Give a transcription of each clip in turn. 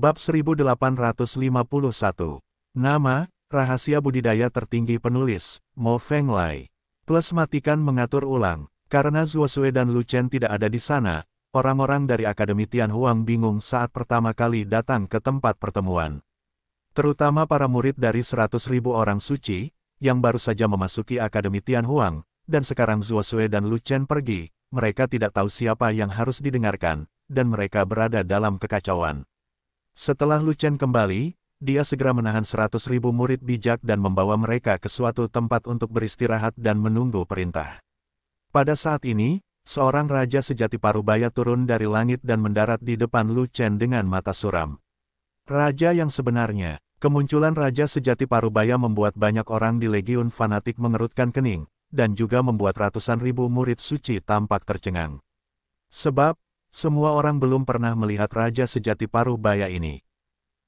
Bab 1851. Nama, Rahasia Budidaya Tertinggi Penulis, Mo Feng Lai. Plus matikan mengatur ulang, karena Zuosue dan Lu Chen tidak ada di sana, orang-orang dari Akademi Tian Tianhuang bingung saat pertama kali datang ke tempat pertemuan. Terutama para murid dari 100.000 orang suci, yang baru saja memasuki Akademi Tian Tianhuang, dan sekarang Zuosue dan Lu Chen pergi, mereka tidak tahu siapa yang harus didengarkan, dan mereka berada dalam kekacauan. Setelah Lucen kembali, dia segera menahan seratus ribu murid bijak dan membawa mereka ke suatu tempat untuk beristirahat dan menunggu perintah. Pada saat ini, seorang raja sejati Parubaya turun dari langit dan mendarat di depan Lucen dengan mata suram. Raja yang sebenarnya, kemunculan raja sejati Parubaya membuat banyak orang di Legiun fanatik mengerutkan kening, dan juga membuat ratusan ribu murid suci tampak tercengang. Sebab, semua orang belum pernah melihat Raja Sejati Parubaya ini.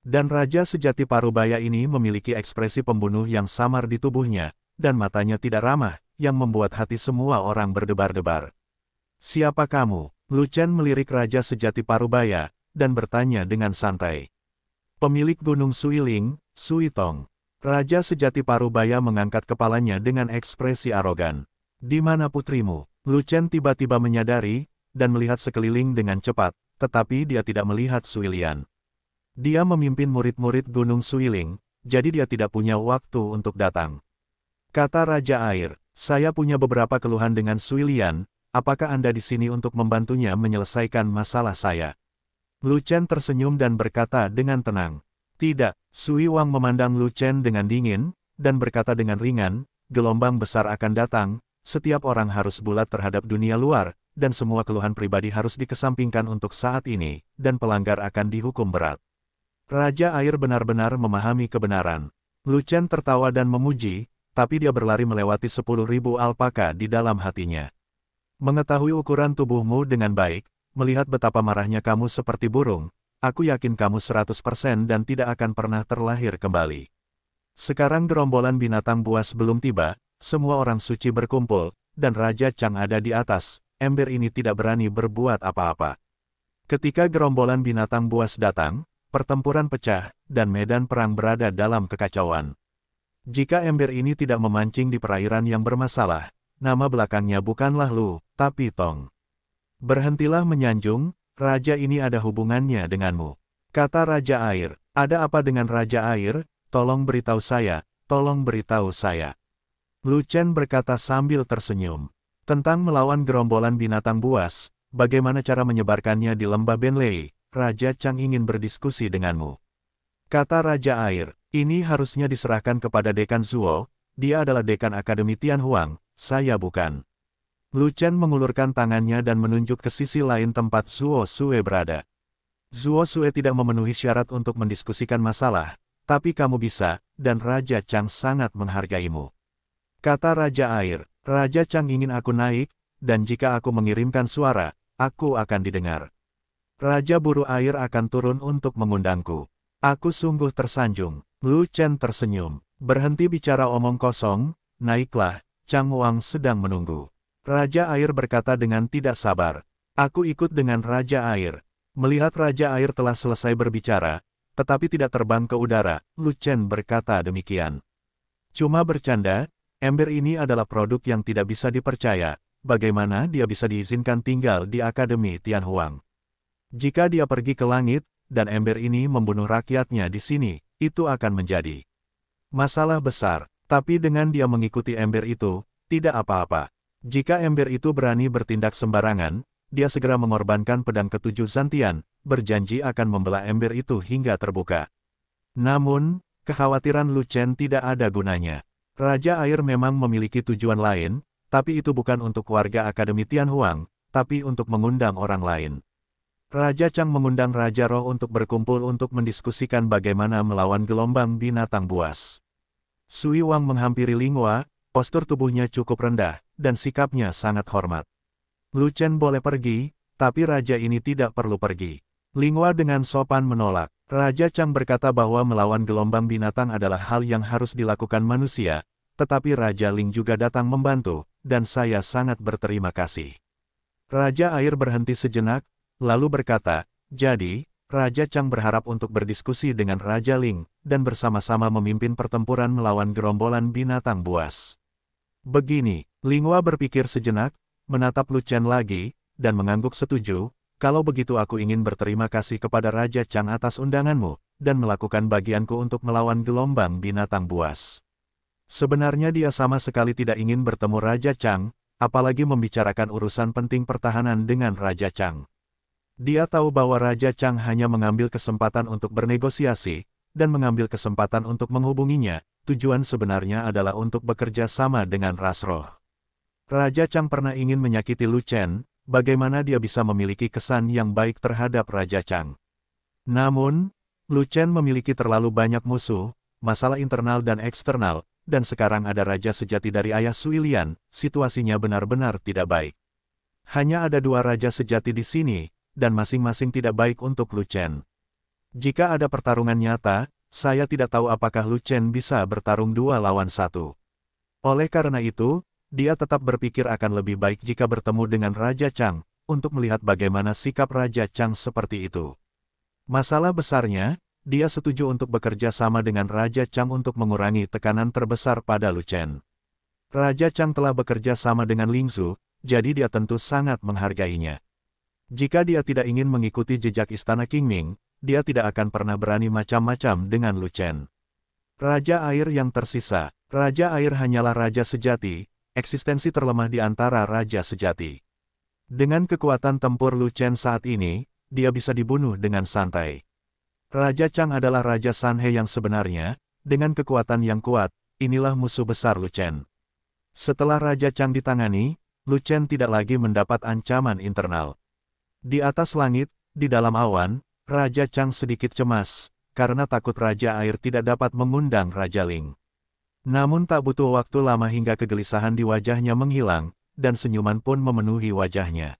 Dan Raja Sejati Parubaya ini memiliki ekspresi pembunuh yang samar di tubuhnya, dan matanya tidak ramah, yang membuat hati semua orang berdebar-debar. Siapa kamu? Luchen melirik Raja Sejati Parubaya, dan bertanya dengan santai. Pemilik Gunung Suiling, Tong. Raja Sejati Parubaya mengangkat kepalanya dengan ekspresi arogan. Di mana putrimu? Luchen tiba-tiba menyadari dan melihat sekeliling dengan cepat, tetapi dia tidak melihat Suilian. Dia memimpin murid-murid Gunung Suiling, jadi dia tidak punya waktu untuk datang. Kata Raja Air, saya punya beberapa keluhan dengan Suilian, apakah Anda di sini untuk membantunya menyelesaikan masalah saya? Lu tersenyum dan berkata dengan tenang. Tidak, Sui Wang memandang Lu dengan dingin, dan berkata dengan ringan, gelombang besar akan datang, setiap orang harus bulat terhadap dunia luar, dan semua keluhan pribadi harus dikesampingkan untuk saat ini, dan pelanggar akan dihukum berat. Raja Air benar-benar memahami kebenaran. Lucen tertawa dan memuji, tapi dia berlari melewati sepuluh ribu alpaka di dalam hatinya. Mengetahui ukuran tubuhmu dengan baik, melihat betapa marahnya kamu seperti burung, aku yakin kamu seratus persen dan tidak akan pernah terlahir kembali. Sekarang gerombolan binatang buas belum tiba, semua orang suci berkumpul, dan Raja Chang ada di atas, ember ini tidak berani berbuat apa-apa. Ketika gerombolan binatang buas datang, pertempuran pecah, dan medan perang berada dalam kekacauan. Jika ember ini tidak memancing di perairan yang bermasalah, nama belakangnya bukanlah Lu, tapi Tong. Berhentilah menyanjung, raja ini ada hubungannya denganmu. Kata Raja Air, ada apa dengan Raja Air? Tolong beritahu saya, tolong beritahu saya. Lu Chen berkata sambil tersenyum. Tentang melawan gerombolan binatang buas, bagaimana cara menyebarkannya di lembah Benlei, Raja Chang ingin berdiskusi denganmu. Kata Raja Air, ini harusnya diserahkan kepada Dekan Zuo, dia adalah Dekan Akademi Tianhuang, saya bukan. Lu Chen mengulurkan tangannya dan menunjuk ke sisi lain tempat Zuo Sue berada. Zuo Sue tidak memenuhi syarat untuk mendiskusikan masalah, tapi kamu bisa, dan Raja Chang sangat menghargaimu. Kata Raja Air, Raja Chang ingin aku naik, dan jika aku mengirimkan suara, aku akan didengar. Raja Buru Air akan turun untuk mengundangku. Aku sungguh tersanjung. Lu Chen tersenyum. Berhenti bicara omong kosong, naiklah, Chang Wang sedang menunggu. Raja Air berkata dengan tidak sabar. Aku ikut dengan Raja Air. Melihat Raja Air telah selesai berbicara, tetapi tidak terbang ke udara, Lu Chen berkata demikian. Cuma bercanda, Ember ini adalah produk yang tidak bisa dipercaya, bagaimana dia bisa diizinkan tinggal di Akademi Tianhuang. Jika dia pergi ke langit, dan ember ini membunuh rakyatnya di sini, itu akan menjadi masalah besar. Tapi dengan dia mengikuti ember itu, tidak apa-apa. Jika ember itu berani bertindak sembarangan, dia segera mengorbankan pedang ketujuh Zantian, berjanji akan membelah ember itu hingga terbuka. Namun, kekhawatiran Lu Chen tidak ada gunanya. Raja Air memang memiliki tujuan lain, tapi itu bukan untuk warga Akademi Tianhuang, tapi untuk mengundang orang lain. Raja Chang mengundang Raja Roh untuk berkumpul untuk mendiskusikan bagaimana melawan gelombang binatang buas. Sui Wang menghampiri Lingwa, postur tubuhnya cukup rendah, dan sikapnya sangat hormat. Lu Chen boleh pergi, tapi raja ini tidak perlu pergi. Lingwa dengan sopan menolak. Raja Chang berkata bahwa melawan gelombang binatang adalah hal yang harus dilakukan manusia, tetapi Raja Ling juga datang membantu, dan saya sangat berterima kasih. Raja Air berhenti sejenak, lalu berkata, jadi, Raja Chang berharap untuk berdiskusi dengan Raja Ling, dan bersama-sama memimpin pertempuran melawan gerombolan binatang buas. Begini, Lingwa berpikir sejenak, menatap Lu Chen lagi, dan mengangguk setuju, kalau begitu aku ingin berterima kasih kepada Raja Chang atas undanganmu, dan melakukan bagianku untuk melawan gelombang binatang buas. Sebenarnya dia sama sekali tidak ingin bertemu Raja Chang, apalagi membicarakan urusan penting pertahanan dengan Raja Chang. Dia tahu bahwa Raja Chang hanya mengambil kesempatan untuk bernegosiasi, dan mengambil kesempatan untuk menghubunginya, tujuan sebenarnya adalah untuk bekerja sama dengan Rasroh. Raja Chang pernah ingin menyakiti Lu Chen, bagaimana dia bisa memiliki kesan yang baik terhadap Raja Chang. Namun, Lu Chen memiliki terlalu banyak musuh, masalah internal dan eksternal, dan sekarang ada raja sejati dari ayah Sui Lian, situasinya benar-benar tidak baik. Hanya ada dua raja sejati di sini, dan masing-masing tidak baik untuk Lu Chen. Jika ada pertarungan nyata, saya tidak tahu apakah Lu Chen bisa bertarung dua lawan satu. Oleh karena itu, dia tetap berpikir akan lebih baik jika bertemu dengan Raja Chang, untuk melihat bagaimana sikap Raja Chang seperti itu. Masalah besarnya, dia setuju untuk bekerja sama dengan Raja Chang untuk mengurangi tekanan terbesar pada Lu Raja Chang telah bekerja sama dengan Ling Zhu, jadi dia tentu sangat menghargainya. Jika dia tidak ingin mengikuti jejak istana King Ming, dia tidak akan pernah berani macam-macam dengan Lu Raja air yang tersisa, Raja air hanyalah raja sejati, eksistensi terlemah di antara raja sejati. Dengan kekuatan tempur Lu Chen saat ini, dia bisa dibunuh dengan santai. Raja Chang adalah Raja Sanhe yang sebenarnya, dengan kekuatan yang kuat, inilah musuh besar Lu Chen. Setelah Raja Chang ditangani, Lu Chen tidak lagi mendapat ancaman internal. Di atas langit, di dalam awan, Raja Chang sedikit cemas, karena takut Raja Air tidak dapat mengundang Raja Ling. Namun tak butuh waktu lama hingga kegelisahan di wajahnya menghilang, dan senyuman pun memenuhi wajahnya.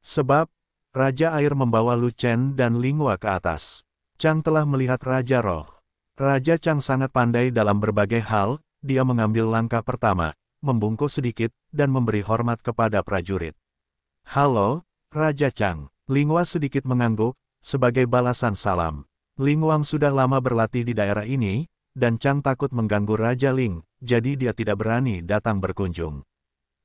Sebab, Raja Air membawa Lu Chen dan Lingwa ke atas. Chang telah melihat Raja Roh. Raja Chang sangat pandai dalam berbagai hal, dia mengambil langkah pertama, membungkuk sedikit, dan memberi hormat kepada prajurit. Halo, Raja Chang. Lingwa sedikit mengangguk, sebagai balasan salam. Lingwang sudah lama berlatih di daerah ini, dan Chang takut mengganggu Raja Ling, jadi dia tidak berani datang berkunjung.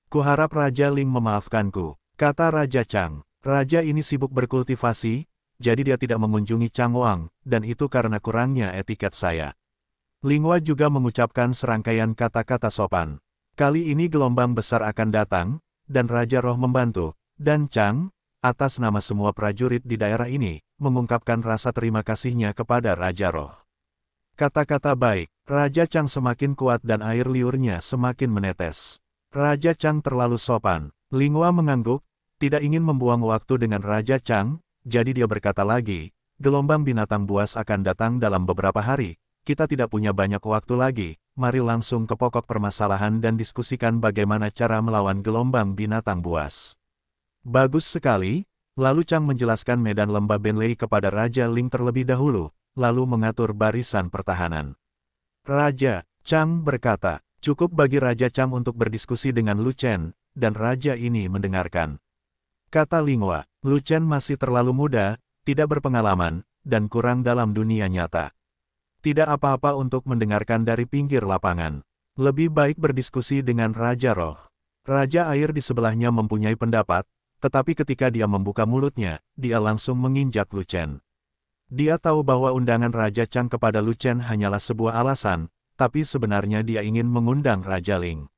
Kuharap Raja Ling memaafkanku, kata Raja Chang. Raja ini sibuk berkultivasi, jadi dia tidak mengunjungi Chang Wang, dan itu karena kurangnya etiket saya. Lingwa juga mengucapkan serangkaian kata-kata sopan. Kali ini gelombang besar akan datang, dan Raja Roh membantu, dan Chang, atas nama semua prajurit di daerah ini, mengungkapkan rasa terima kasihnya kepada Raja Roh. Kata-kata baik, Raja Chang semakin kuat dan air liurnya semakin menetes. Raja Chang terlalu sopan. Lingua mengangguk, tidak ingin membuang waktu dengan Raja Chang, jadi dia berkata lagi, gelombang binatang buas akan datang dalam beberapa hari, kita tidak punya banyak waktu lagi, mari langsung ke pokok permasalahan dan diskusikan bagaimana cara melawan gelombang binatang buas. Bagus sekali, lalu Chang menjelaskan medan lembah Benlei kepada Raja Ling terlebih dahulu, lalu mengatur barisan pertahanan. Raja Chang berkata, cukup bagi Raja Chang untuk berdiskusi dengan Lu Chen, dan raja ini mendengarkan. Kata Lingwa, Lu Chen masih terlalu muda, tidak berpengalaman, dan kurang dalam dunia nyata. Tidak apa-apa untuk mendengarkan dari pinggir lapangan. Lebih baik berdiskusi dengan Raja Roh. Raja Air di sebelahnya mempunyai pendapat, tetapi ketika dia membuka mulutnya, dia langsung menginjak Lu Chen. Dia tahu bahwa undangan Raja Chang kepada Lu Chen hanyalah sebuah alasan, tapi sebenarnya dia ingin mengundang Raja Ling.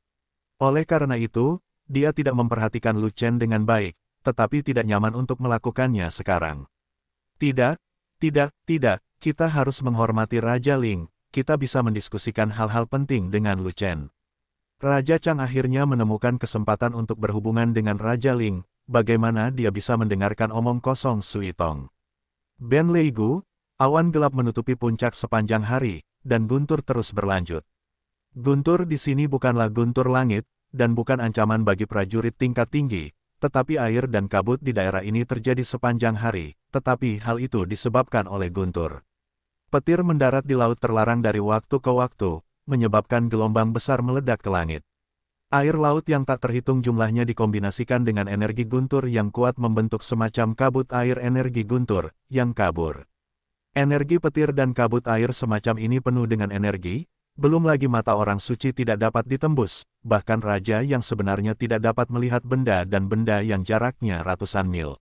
Oleh karena itu, dia tidak memperhatikan Lu Chen dengan baik, tetapi tidak nyaman untuk melakukannya sekarang. Tidak, tidak, tidak, kita harus menghormati Raja Ling, kita bisa mendiskusikan hal-hal penting dengan Lu Chen. Raja Chang akhirnya menemukan kesempatan untuk berhubungan dengan Raja Ling, bagaimana dia bisa mendengarkan omong kosong Sui Tong. Ben Leigu, awan gelap menutupi puncak sepanjang hari, dan guntur terus berlanjut. Guntur di sini bukanlah guntur langit, dan bukan ancaman bagi prajurit tingkat tinggi, tetapi air dan kabut di daerah ini terjadi sepanjang hari, tetapi hal itu disebabkan oleh guntur. Petir mendarat di laut terlarang dari waktu ke waktu, menyebabkan gelombang besar meledak ke langit. Air laut yang tak terhitung jumlahnya dikombinasikan dengan energi guntur yang kuat membentuk semacam kabut air energi guntur, yang kabur. Energi petir dan kabut air semacam ini penuh dengan energi, belum lagi mata orang suci tidak dapat ditembus, bahkan raja yang sebenarnya tidak dapat melihat benda dan benda yang jaraknya ratusan mil.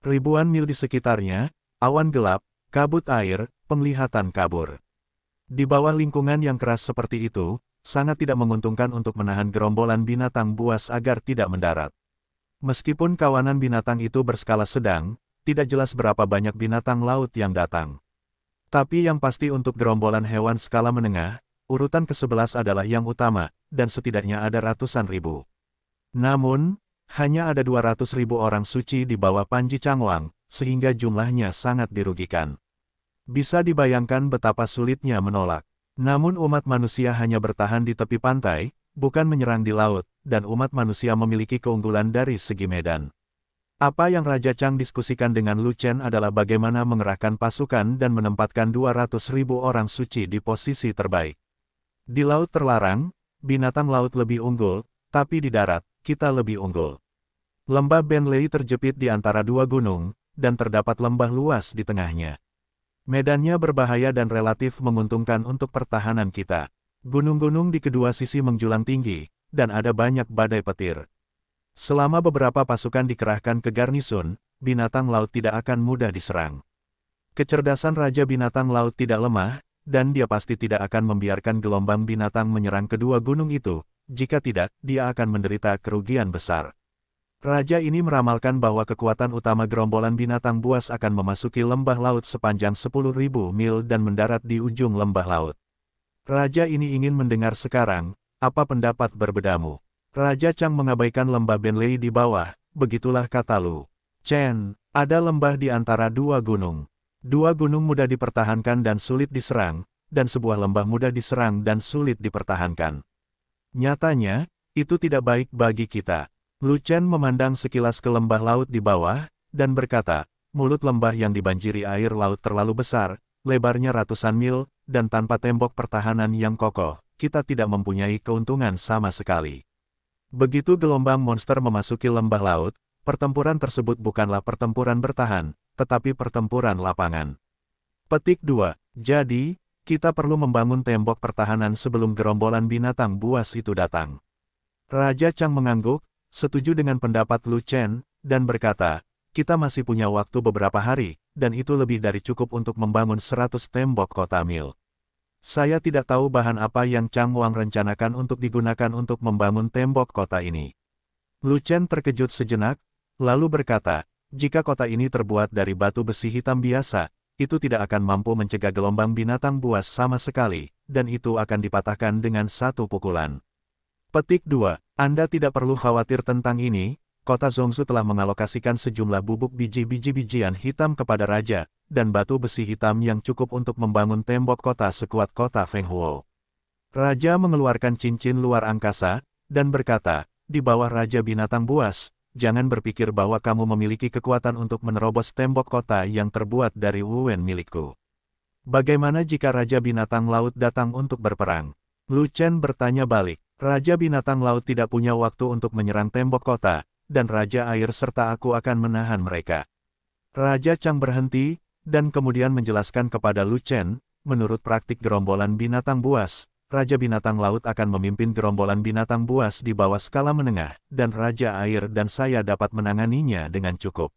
Ribuan mil di sekitarnya, awan gelap, kabut air, penglihatan kabur. Di bawah lingkungan yang keras seperti itu, sangat tidak menguntungkan untuk menahan gerombolan binatang buas agar tidak mendarat. Meskipun kawanan binatang itu berskala sedang, tidak jelas berapa banyak binatang laut yang datang. Tapi yang pasti untuk gerombolan hewan skala menengah, urutan ke-11 adalah yang utama, dan setidaknya ada ratusan ribu. Namun, hanya ada 200 ribu orang suci di bawah Panji Changwang, sehingga jumlahnya sangat dirugikan. Bisa dibayangkan betapa sulitnya menolak. Namun umat manusia hanya bertahan di tepi pantai, bukan menyerang di laut, dan umat manusia memiliki keunggulan dari segi medan. Apa yang Raja Chang diskusikan dengan Lu Chen adalah bagaimana mengerahkan pasukan dan menempatkan 200 ribu orang suci di posisi terbaik. Di laut terlarang, binatang laut lebih unggul, tapi di darat, kita lebih unggul. Lembah Benlei terjepit di antara dua gunung, dan terdapat lembah luas di tengahnya. Medannya berbahaya dan relatif menguntungkan untuk pertahanan kita. Gunung-gunung di kedua sisi menjulang tinggi, dan ada banyak badai petir. Selama beberapa pasukan dikerahkan ke garnisun, binatang laut tidak akan mudah diserang. Kecerdasan Raja Binatang Laut tidak lemah, dan dia pasti tidak akan membiarkan gelombang binatang menyerang kedua gunung itu, jika tidak, dia akan menderita kerugian besar. Raja ini meramalkan bahwa kekuatan utama gerombolan binatang buas akan memasuki lembah laut sepanjang 10.000 mil dan mendarat di ujung lembah laut. Raja ini ingin mendengar sekarang, apa pendapat berbedamu. Raja Chang mengabaikan lembah Benlei di bawah, begitulah kata Lu. Chen, ada lembah di antara dua gunung. Dua gunung mudah dipertahankan dan sulit diserang, dan sebuah lembah mudah diserang dan sulit dipertahankan. Nyatanya, itu tidak baik bagi kita. Lu Chen memandang sekilas ke lembah laut di bawah, dan berkata, mulut lembah yang dibanjiri air laut terlalu besar, lebarnya ratusan mil, dan tanpa tembok pertahanan yang kokoh, kita tidak mempunyai keuntungan sama sekali. Begitu gelombang monster memasuki lembah laut, pertempuran tersebut bukanlah pertempuran bertahan, tetapi pertempuran lapangan. Petik 2. Jadi, kita perlu membangun tembok pertahanan sebelum gerombolan binatang buas itu datang. Raja Chang mengangguk, setuju dengan pendapat Lu Chen, dan berkata, kita masih punya waktu beberapa hari, dan itu lebih dari cukup untuk membangun 100 tembok kota Mil. Saya tidak tahu bahan apa yang Chang Wang rencanakan untuk digunakan untuk membangun tembok kota ini. Lu Chen terkejut sejenak, lalu berkata, jika kota ini terbuat dari batu besi hitam biasa, itu tidak akan mampu mencegah gelombang binatang buas sama sekali, dan itu akan dipatahkan dengan satu pukulan. Petik 2. Anda tidak perlu khawatir tentang ini, kota Zongsu telah mengalokasikan sejumlah bubuk biji-biji-bijian hitam kepada raja, dan batu besi hitam yang cukup untuk membangun tembok kota sekuat kota Fenghuo. Raja mengeluarkan cincin luar angkasa, dan berkata, di bawah Raja Binatang Buas, jangan berpikir bahwa kamu memiliki kekuatan untuk menerobos tembok kota yang terbuat dari Wuwen milikku. Bagaimana jika Raja Binatang Laut datang untuk berperang? Lu Chen bertanya balik. Raja binatang laut tidak punya waktu untuk menyerang tembok kota, dan Raja air serta aku akan menahan mereka. Raja Chang berhenti, dan kemudian menjelaskan kepada Lu Chen, menurut praktik gerombolan binatang buas, Raja Binatang Laut akan memimpin gerombolan binatang buas di bawah skala menengah, dan Raja Air dan saya dapat menanganinya dengan cukup.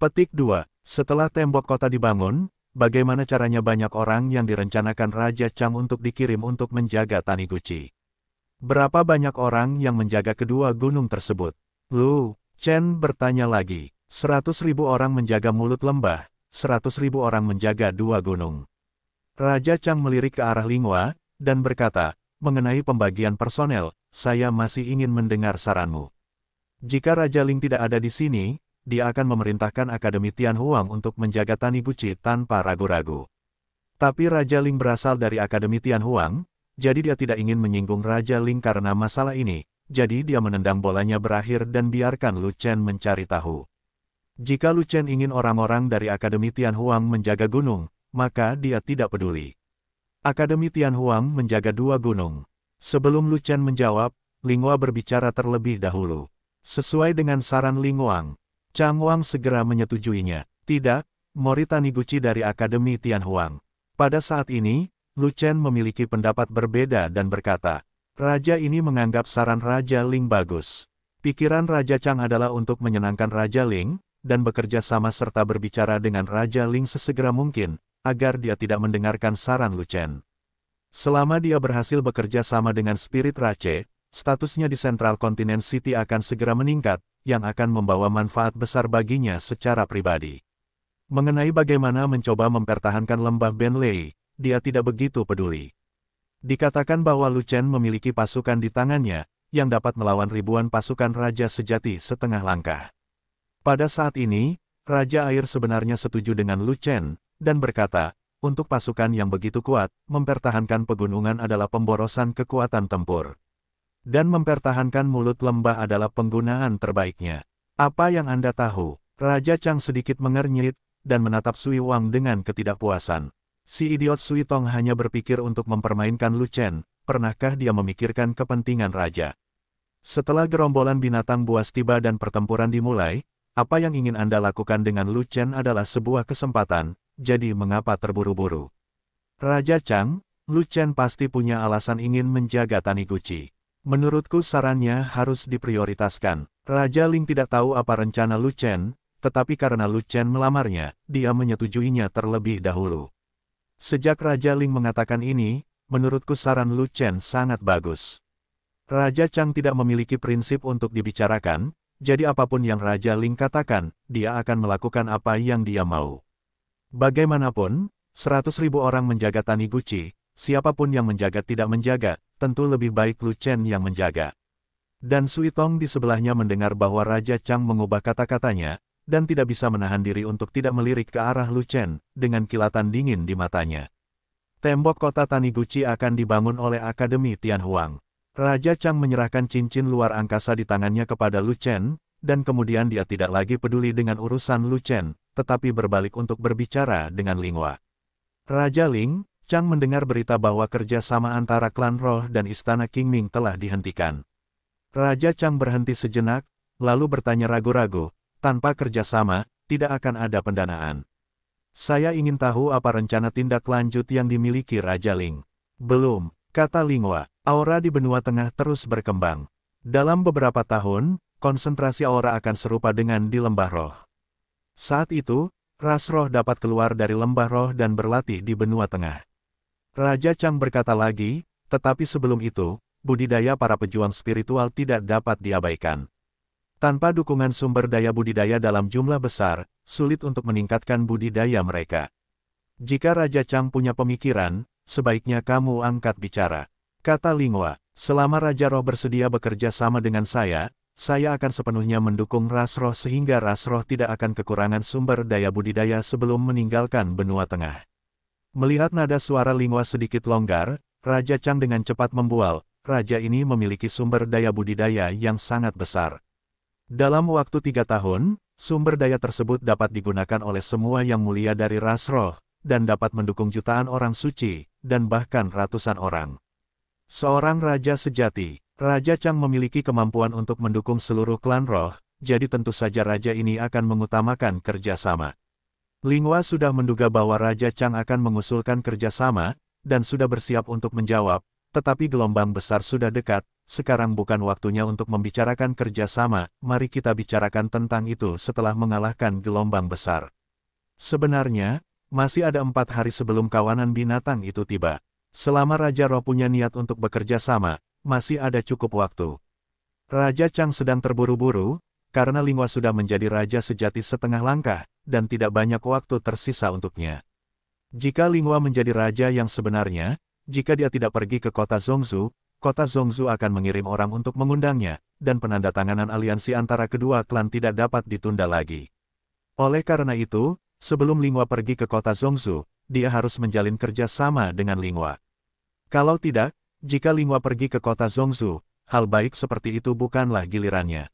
Petik 2. Setelah tembok kota dibangun, bagaimana caranya banyak orang yang direncanakan Raja Chang untuk dikirim untuk menjaga Taniguchi? Berapa banyak orang yang menjaga kedua gunung tersebut? Lu, Chen bertanya lagi. Seratus ribu orang menjaga mulut lembah, seratus ribu orang menjaga dua gunung. Raja Chang melirik ke arah Lingwa, dan berkata, mengenai pembagian personel, saya masih ingin mendengar saranmu. Jika Raja Ling tidak ada di sini, dia akan memerintahkan Akademi Tian Huang untuk menjaga Tani Buci tanpa ragu-ragu. Tapi Raja Ling berasal dari Akademi Tian Huang, jadi dia tidak ingin menyinggung Raja Ling karena masalah ini, jadi dia menendang bolanya berakhir dan biarkan Lu Chen mencari tahu. Jika Lu Chen ingin orang-orang dari Akademi Tianhuang menjaga gunung, maka dia tidak peduli. Akademi Tianhuang menjaga dua gunung. Sebelum Lu Chen menjawab, Lingwa berbicara terlebih dahulu. Sesuai dengan saran Lingwang, Chang Wang segera menyetujuinya. Tidak, Moritani Gucci dari Akademi Tianhuang. Pada saat ini, Lu Chen memiliki pendapat berbeda dan berkata, Raja ini menganggap saran Raja Ling bagus. Pikiran Raja Chang adalah untuk menyenangkan Raja Ling, dan bekerja sama serta berbicara dengan Raja Ling sesegera mungkin, agar dia tidak mendengarkan saran Lu Chen. Selama dia berhasil bekerja sama dengan Spirit Rache, statusnya di Central Continent City akan segera meningkat, yang akan membawa manfaat besar baginya secara pribadi. Mengenai bagaimana mencoba mempertahankan lembah Benlei, dia tidak begitu peduli. Dikatakan bahwa Lu memiliki pasukan di tangannya, yang dapat melawan ribuan pasukan Raja Sejati setengah langkah. Pada saat ini, Raja Air sebenarnya setuju dengan Lu dan berkata, untuk pasukan yang begitu kuat, mempertahankan pegunungan adalah pemborosan kekuatan tempur. Dan mempertahankan mulut lembah adalah penggunaan terbaiknya. Apa yang Anda tahu? Raja Chang sedikit mengernyit, dan menatap Sui Wang dengan ketidakpuasan. Si idiot Sui Tong hanya berpikir untuk mempermainkan Lu Chen, pernahkah dia memikirkan kepentingan raja? Setelah gerombolan binatang buas tiba dan pertempuran dimulai, apa yang ingin Anda lakukan dengan Lu Chen adalah sebuah kesempatan, jadi mengapa terburu-buru? Raja Chang, Lu Chen pasti punya alasan ingin menjaga Taniguchi. Menurutku sarannya harus diprioritaskan. Raja Ling tidak tahu apa rencana Lu Chen, tetapi karena Lu Chen melamarnya, dia menyetujuinya terlebih dahulu. Sejak Raja Ling mengatakan ini, menurutku saran Lu Chen sangat bagus. Raja Chang tidak memiliki prinsip untuk dibicarakan, jadi apapun yang Raja Ling katakan, dia akan melakukan apa yang dia mau. Bagaimanapun, seratus ribu orang menjaga Tani Taniguchi, siapapun yang menjaga tidak menjaga, tentu lebih baik Lu Chen yang menjaga. Dan Sui Tong di sebelahnya mendengar bahwa Raja Chang mengubah kata-katanya, dan tidak bisa menahan diri untuk tidak melirik ke arah Lu Chen, dengan kilatan dingin di matanya. Tembok kota Taniguchi akan dibangun oleh Akademi Tianhuang. Raja Chang menyerahkan cincin luar angkasa di tangannya kepada Lu Chen, dan kemudian dia tidak lagi peduli dengan urusan Lu Chen, tetapi berbalik untuk berbicara dengan Lingwa. Raja Ling, Chang mendengar berita bahwa kerjasama antara klan Roh dan Istana Qingming telah dihentikan. Raja Chang berhenti sejenak, lalu bertanya ragu-ragu, tanpa kerjasama, tidak akan ada pendanaan. Saya ingin tahu apa rencana tindak lanjut yang dimiliki Raja Ling. Belum, kata Lingwa, aura di benua tengah terus berkembang. Dalam beberapa tahun, konsentrasi aura akan serupa dengan di lembah roh. Saat itu, ras roh dapat keluar dari lembah roh dan berlatih di benua tengah. Raja Chang berkata lagi, tetapi sebelum itu, budidaya para pejuang spiritual tidak dapat diabaikan. Tanpa dukungan sumber daya budidaya dalam jumlah besar, sulit untuk meningkatkan budidaya mereka. Jika Raja Chang punya pemikiran, sebaiknya kamu angkat bicara. Kata Lingwa, selama Raja Roh bersedia bekerja sama dengan saya, saya akan sepenuhnya mendukung Ras Roh sehingga Ras Roh tidak akan kekurangan sumber daya budidaya sebelum meninggalkan benua tengah. Melihat nada suara Lingwa sedikit longgar, Raja Chang dengan cepat membual, Raja ini memiliki sumber daya budidaya yang sangat besar. Dalam waktu tiga tahun, sumber daya tersebut dapat digunakan oleh semua yang mulia dari ras roh, dan dapat mendukung jutaan orang suci, dan bahkan ratusan orang. Seorang raja sejati, Raja Chang memiliki kemampuan untuk mendukung seluruh klan roh, jadi tentu saja raja ini akan mengutamakan kerjasama. Lingwa sudah menduga bahwa Raja Chang akan mengusulkan kerjasama, dan sudah bersiap untuk menjawab, tetapi gelombang besar sudah dekat, sekarang bukan waktunya untuk membicarakan kerjasama, mari kita bicarakan tentang itu setelah mengalahkan gelombang besar. Sebenarnya, masih ada empat hari sebelum kawanan binatang itu tiba. Selama Raja Roh punya niat untuk bekerja sama, masih ada cukup waktu. Raja Chang sedang terburu-buru, karena Lingwa sudah menjadi raja sejati setengah langkah, dan tidak banyak waktu tersisa untuknya. Jika Lingwa menjadi raja yang sebenarnya, jika dia tidak pergi ke kota Zongzu, kota Zhongzhu akan mengirim orang untuk mengundangnya, dan penandatanganan aliansi antara kedua klan tidak dapat ditunda lagi. Oleh karena itu, sebelum Lingwa pergi ke kota Zhongzhu, dia harus menjalin kerja sama dengan Lingwa. Kalau tidak, jika Lingwa pergi ke kota Zhongzhu, hal baik seperti itu bukanlah gilirannya.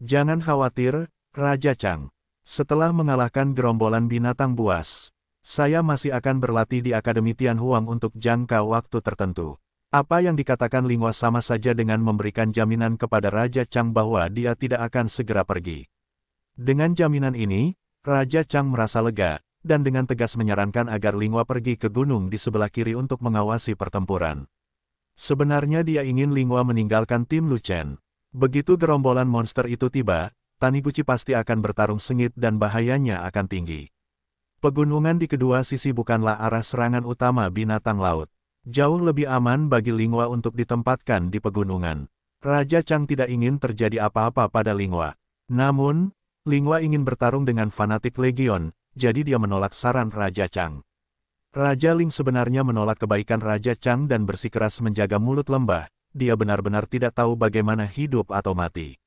Jangan khawatir, Raja Chang. Setelah mengalahkan gerombolan binatang buas, saya masih akan berlatih di Akademi Tianhuang untuk jangka waktu tertentu. Apa yang dikatakan Linghua sama saja dengan memberikan jaminan kepada Raja Chang bahwa dia tidak akan segera pergi. Dengan jaminan ini, Raja Chang merasa lega, dan dengan tegas menyarankan agar Linghua pergi ke gunung di sebelah kiri untuk mengawasi pertempuran. Sebenarnya dia ingin Linghua meninggalkan tim Luchen. Begitu gerombolan monster itu tiba, Taniguchi pasti akan bertarung sengit dan bahayanya akan tinggi. Pegunungan di kedua sisi bukanlah arah serangan utama binatang laut. Jauh lebih aman bagi Lingwa untuk ditempatkan di pegunungan. Raja Chang tidak ingin terjadi apa-apa pada Lingwa. Namun, Lingwa ingin bertarung dengan fanatik Legion, jadi dia menolak saran Raja Chang. Raja Ling sebenarnya menolak kebaikan Raja Chang dan bersikeras menjaga mulut lembah, dia benar-benar tidak tahu bagaimana hidup atau mati.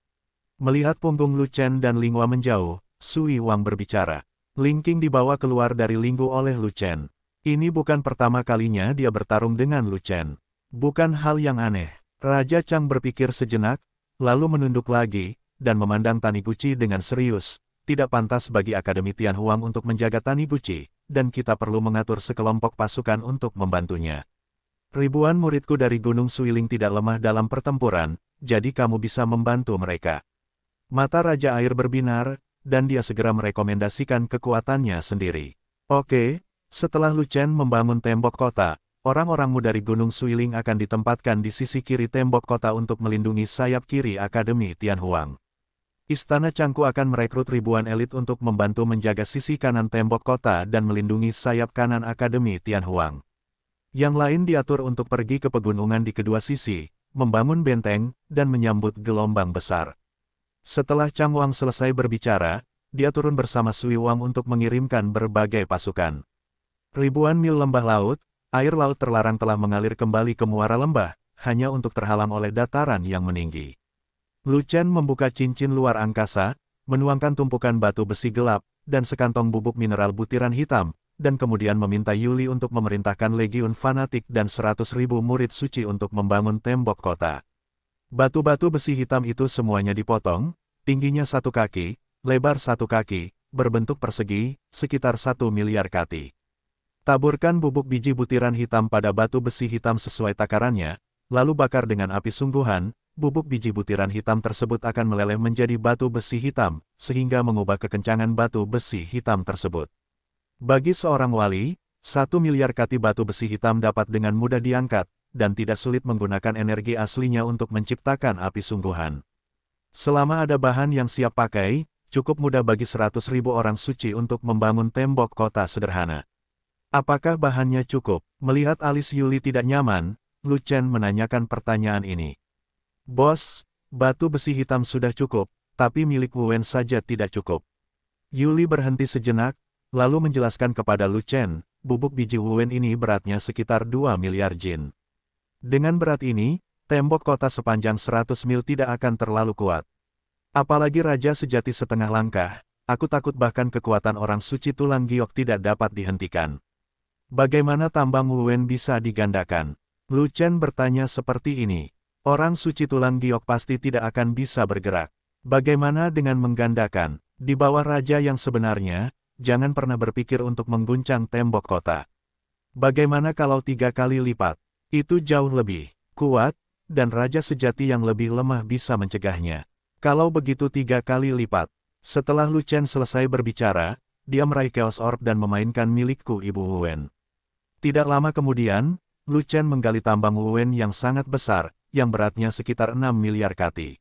Melihat punggung Lu Chen dan Lingwa menjauh, Sui Wang berbicara. Lingking dibawa keluar dari Linggu oleh Lu Chen. Ini bukan pertama kalinya dia bertarung dengan Lu Chen. Bukan hal yang aneh. Raja Chang berpikir sejenak, lalu menunduk lagi, dan memandang Taniguchi dengan serius. Tidak pantas bagi Akademi Tian Huang untuk menjaga Taniguchi, dan kita perlu mengatur sekelompok pasukan untuk membantunya. Ribuan muridku dari Gunung Suiling tidak lemah dalam pertempuran, jadi kamu bisa membantu mereka. Mata Raja Air berbinar, dan dia segera merekomendasikan kekuatannya sendiri. Oke, setelah Lu membangun tembok kota, orang-orangmu orang dari Gunung Suiling akan ditempatkan di sisi kiri tembok kota untuk melindungi sayap kiri Akademi Tianhuang. Istana Cangku akan merekrut ribuan elit untuk membantu menjaga sisi kanan tembok kota dan melindungi sayap kanan Akademi Tianhuang. Yang lain diatur untuk pergi ke pegunungan di kedua sisi, membangun benteng, dan menyambut gelombang besar. Setelah Chang Wang selesai berbicara, dia turun bersama Sui Wang untuk mengirimkan berbagai pasukan. Ribuan mil lembah laut, air laut terlarang telah mengalir kembali ke muara lembah, hanya untuk terhalang oleh dataran yang meninggi. Lucian membuka cincin luar angkasa, menuangkan tumpukan batu besi gelap, dan sekantong bubuk mineral butiran hitam, dan kemudian meminta Yuli untuk memerintahkan legiun fanatik dan seratus ribu murid suci untuk membangun tembok kota. Batu-batu besi hitam itu semuanya dipotong, tingginya satu kaki, lebar satu kaki, berbentuk persegi, sekitar satu miliar kati. Taburkan bubuk biji butiran hitam pada batu besi hitam sesuai takarannya, lalu bakar dengan api sungguhan, bubuk biji butiran hitam tersebut akan meleleh menjadi batu besi hitam, sehingga mengubah kekencangan batu besi hitam tersebut. Bagi seorang wali, satu miliar kati batu besi hitam dapat dengan mudah diangkat, dan tidak sulit menggunakan energi aslinya untuk menciptakan api sungguhan. Selama ada bahan yang siap pakai, cukup mudah bagi seratus ribu orang suci untuk membangun tembok kota sederhana. Apakah bahannya cukup? Melihat alis Yuli tidak nyaman, Lu Chen menanyakan pertanyaan ini. Bos, batu besi hitam sudah cukup, tapi milik Wu Wen saja tidak cukup. Yuli berhenti sejenak, lalu menjelaskan kepada Lu Chen, bubuk biji Wu Wen ini beratnya sekitar 2 miliar jin. Dengan berat ini, tembok kota sepanjang 100 mil tidak akan terlalu kuat. Apalagi raja sejati setengah langkah, aku takut bahkan kekuatan orang suci tulang giok tidak dapat dihentikan. Bagaimana tambang Wuwen bisa digandakan? Lu Chen bertanya seperti ini. Orang suci tulang giok pasti tidak akan bisa bergerak. Bagaimana dengan menggandakan? Di bawah raja yang sebenarnya, jangan pernah berpikir untuk mengguncang tembok kota. Bagaimana kalau tiga kali lipat? Itu jauh lebih kuat, dan raja sejati yang lebih lemah bisa mencegahnya. Kalau begitu tiga kali lipat. Setelah Lu Chen selesai berbicara, dia meraih Chaos Orb dan memainkan milikku Ibu Wen. Tidak lama kemudian, Lu Chen menggali tambang Wen yang sangat besar, yang beratnya sekitar 6 miliar kati.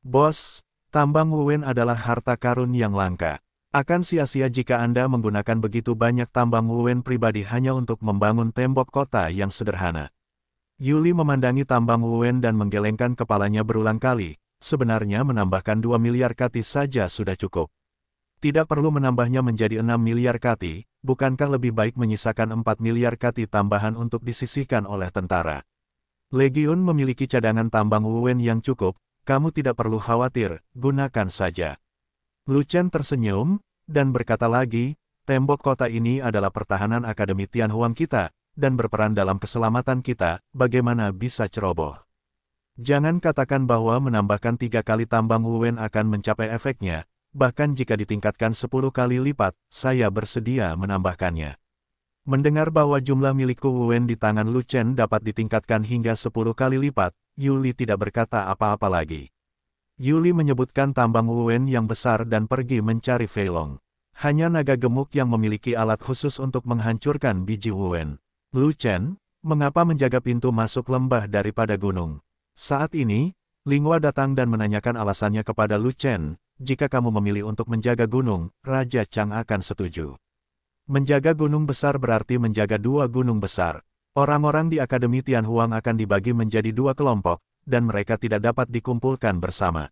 Bos, tambang Wen adalah harta karun yang langka. Akan sia-sia jika Anda menggunakan begitu banyak tambang Wen pribadi hanya untuk membangun tembok kota yang sederhana. Yuli memandangi tambang Wen dan menggelengkan kepalanya berulang kali, sebenarnya menambahkan 2 miliar kati saja sudah cukup. Tidak perlu menambahnya menjadi 6 miliar kati, bukankah lebih baik menyisakan 4 miliar kati tambahan untuk disisihkan oleh tentara? Legiun memiliki cadangan tambang Wuwen yang cukup, kamu tidak perlu khawatir, gunakan saja. Lucen tersenyum, dan berkata lagi, tembok kota ini adalah pertahanan Akademi Tianhuang kita, dan berperan dalam keselamatan kita, bagaimana bisa ceroboh. Jangan katakan bahwa menambahkan tiga kali tambang Wuwen akan mencapai efeknya, bahkan jika ditingkatkan 10 kali lipat, saya bersedia menambahkannya. Mendengar bahwa jumlah milikku Wen di tangan Lu Chen dapat ditingkatkan hingga 10 kali lipat, Yuli tidak berkata apa-apa lagi. Yuli menyebutkan tambang Wen yang besar dan pergi mencari Feilong. Hanya naga gemuk yang memiliki alat khusus untuk menghancurkan biji Wen. Lu Chen, mengapa menjaga pintu masuk lembah daripada gunung? Saat ini, Lingwa datang dan menanyakan alasannya kepada Lu Chen, jika kamu memilih untuk menjaga gunung, Raja Chang akan setuju. Menjaga gunung besar berarti menjaga dua gunung besar. Orang-orang di Akademi Tianhuang akan dibagi menjadi dua kelompok, dan mereka tidak dapat dikumpulkan bersama.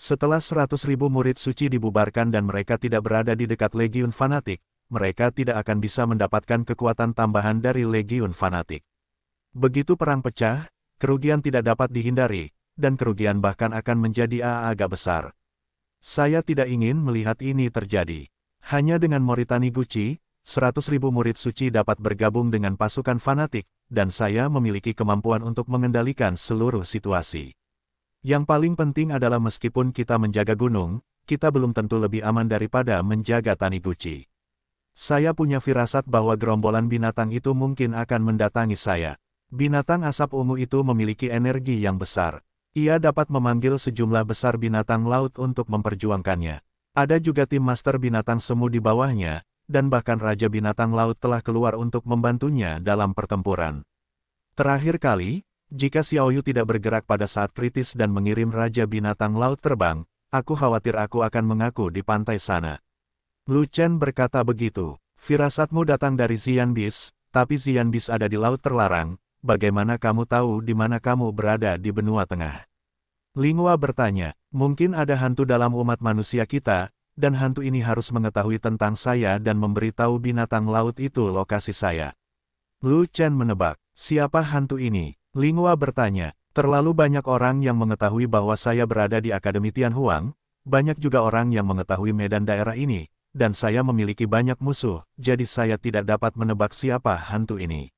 Setelah 100.000 murid suci dibubarkan dan mereka tidak berada di dekat Legiun Fanatik, mereka tidak akan bisa mendapatkan kekuatan tambahan dari Legiun Fanatik. Begitu perang pecah, kerugian tidak dapat dihindari, dan kerugian bahkan akan menjadi agak besar. Saya tidak ingin melihat ini terjadi. Hanya dengan Moritani Gucci, 100.000 murid suci dapat bergabung dengan pasukan fanatik, dan saya memiliki kemampuan untuk mengendalikan seluruh situasi. Yang paling penting adalah meskipun kita menjaga gunung, kita belum tentu lebih aman daripada menjaga Taniguchi. Saya punya firasat bahwa gerombolan binatang itu mungkin akan mendatangi saya. Binatang asap ungu itu memiliki energi yang besar, ia dapat memanggil sejumlah besar binatang laut untuk memperjuangkannya. Ada juga tim master binatang semu di bawahnya, dan bahkan Raja Binatang Laut telah keluar untuk membantunya dalam pertempuran. Terakhir kali, jika Xiaoyu tidak bergerak pada saat kritis dan mengirim Raja Binatang Laut terbang, aku khawatir aku akan mengaku di pantai sana. Lu Chen berkata begitu, firasatmu datang dari Xianbis, tapi Xianbis ada di Laut Terlarang, bagaimana kamu tahu di mana kamu berada di benua tengah? Lingua bertanya, mungkin ada hantu dalam umat manusia kita, dan hantu ini harus mengetahui tentang saya dan memberitahu binatang laut itu lokasi saya. Lu Chen menebak, siapa hantu ini? Lingua bertanya, terlalu banyak orang yang mengetahui bahwa saya berada di Akademi Tianhuang, banyak juga orang yang mengetahui medan daerah ini, dan saya memiliki banyak musuh, jadi saya tidak dapat menebak siapa hantu ini.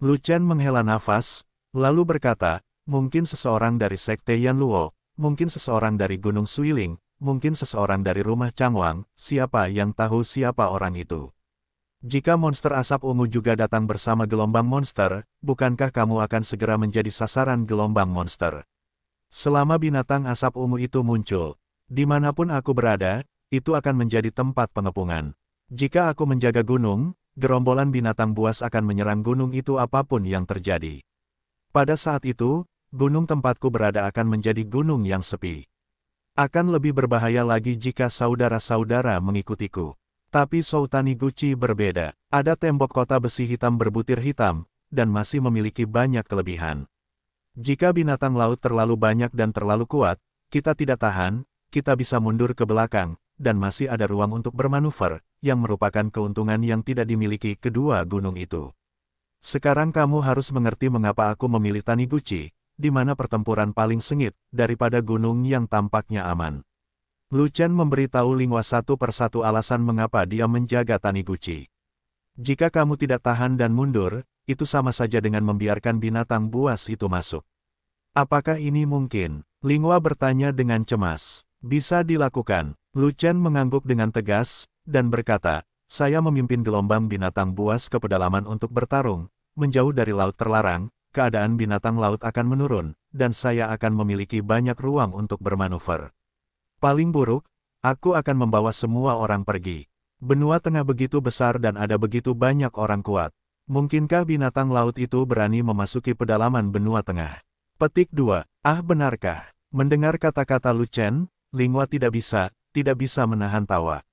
Luchen menghela nafas, lalu berkata, mungkin seseorang dari Sekte Yan Luo, mungkin seseorang dari Gunung Suiling, mungkin seseorang dari rumah Changwang, siapa yang tahu siapa orang itu. Jika monster asap ungu juga datang bersama gelombang monster, bukankah kamu akan segera menjadi sasaran gelombang monster? Selama binatang asap ungu itu muncul, dimanapun aku berada, itu akan menjadi tempat pengepungan. Jika aku menjaga gunung, gerombolan binatang buas akan menyerang gunung itu apapun yang terjadi. Pada saat itu, gunung tempatku berada akan menjadi gunung yang sepi. Akan lebih berbahaya lagi jika saudara-saudara mengikutiku. Tapi Sultani Gucci berbeda. Ada tembok kota besi hitam berbutir hitam, dan masih memiliki banyak kelebihan. Jika binatang laut terlalu banyak dan terlalu kuat, kita tidak tahan, kita bisa mundur ke belakang, dan masih ada ruang untuk bermanuver, yang merupakan keuntungan yang tidak dimiliki kedua gunung itu. Sekarang kamu harus mengerti mengapa aku memilih Taniguchi, di mana pertempuran paling sengit, daripada gunung yang tampaknya aman. Lu Chen memberitahu Lingwa satu persatu alasan mengapa dia menjaga Taniguchi. Jika kamu tidak tahan dan mundur, itu sama saja dengan membiarkan binatang buas itu masuk. Apakah ini mungkin? Lingwa bertanya dengan cemas. Bisa dilakukan, Lu Chen mengangguk dengan tegas, dan berkata, saya memimpin gelombang binatang buas ke pedalaman untuk bertarung, menjauh dari laut terlarang, keadaan binatang laut akan menurun, dan saya akan memiliki banyak ruang untuk bermanuver. Paling buruk, aku akan membawa semua orang pergi. Benua tengah begitu besar dan ada begitu banyak orang kuat. Mungkinkah binatang laut itu berani memasuki pedalaman benua tengah? Petik 2. Ah benarkah? Mendengar kata-kata Lu Chen, Lingua tidak bisa, tidak bisa menahan tawa.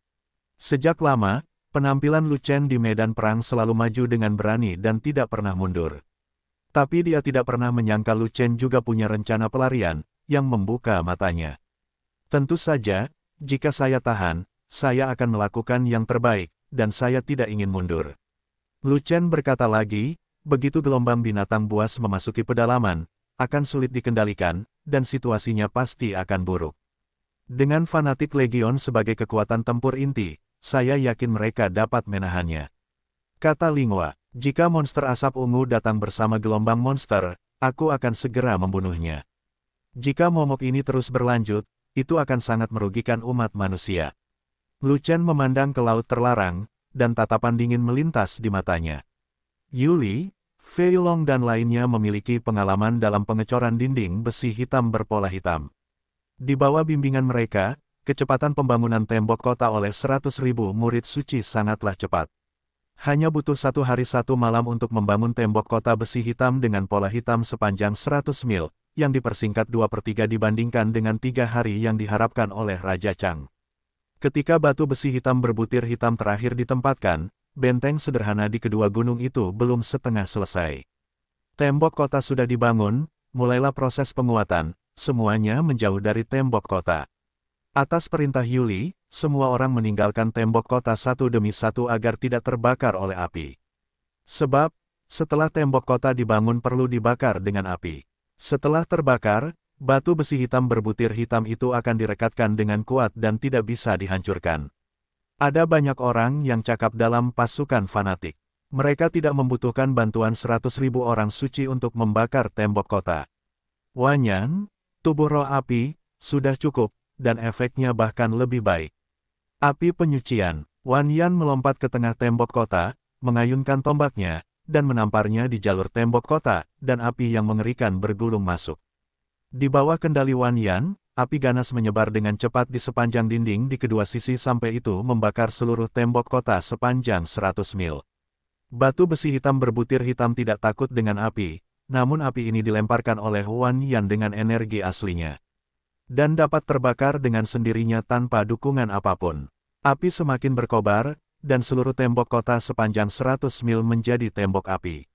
Sejak lama, penampilan Lucen di medan perang selalu maju dengan berani dan tidak pernah mundur. Tapi dia tidak pernah menyangka Lucen juga punya rencana pelarian, yang membuka matanya. Tentu saja, jika saya tahan, saya akan melakukan yang terbaik, dan saya tidak ingin mundur. Lucen berkata lagi, begitu gelombang binatang buas memasuki pedalaman, akan sulit dikendalikan, dan situasinya pasti akan buruk. Dengan fanatik Legion sebagai kekuatan tempur inti, saya yakin mereka dapat menahannya. Kata Lingua. jika monster asap ungu datang bersama gelombang monster, aku akan segera membunuhnya. Jika momok ini terus berlanjut, itu akan sangat merugikan umat manusia. Lucen memandang ke laut terlarang, dan tatapan dingin melintas di matanya. Yuli, Feilong dan lainnya memiliki pengalaman dalam pengecoran dinding besi hitam berpola hitam. Di bawah bimbingan mereka, kecepatan pembangunan tembok kota oleh 100.000 murid suci sangatlah cepat. Hanya butuh satu hari satu malam untuk membangun tembok kota besi hitam dengan pola hitam sepanjang 100 mil, yang dipersingkat dua per 3 dibandingkan dengan tiga hari yang diharapkan oleh Raja Chang. Ketika batu besi hitam berbutir hitam terakhir ditempatkan, benteng sederhana di kedua gunung itu belum setengah selesai. Tembok kota sudah dibangun, mulailah proses penguatan, semuanya menjauh dari tembok kota. Atas perintah Yuli, semua orang meninggalkan tembok kota satu demi satu agar tidak terbakar oleh api. Sebab, setelah tembok kota dibangun perlu dibakar dengan api. Setelah terbakar, batu besi hitam berbutir hitam itu akan direkatkan dengan kuat dan tidak bisa dihancurkan. Ada banyak orang yang cakap dalam pasukan fanatik. Mereka tidak membutuhkan bantuan seratus ribu orang suci untuk membakar tembok kota. Wanyan, Tubuh roh api, sudah cukup, dan efeknya bahkan lebih baik. Api penyucian, Wan Yan melompat ke tengah tembok kota, mengayunkan tombaknya, dan menamparnya di jalur tembok kota, dan api yang mengerikan bergulung masuk. Di bawah kendali Wan Yan, api ganas menyebar dengan cepat di sepanjang dinding di kedua sisi sampai itu membakar seluruh tembok kota sepanjang 100 mil. Batu besi hitam berbutir hitam tidak takut dengan api, namun api ini dilemparkan oleh Wan Yan dengan energi aslinya. Dan dapat terbakar dengan sendirinya tanpa dukungan apapun. Api semakin berkobar, dan seluruh tembok kota sepanjang 100 mil menjadi tembok api.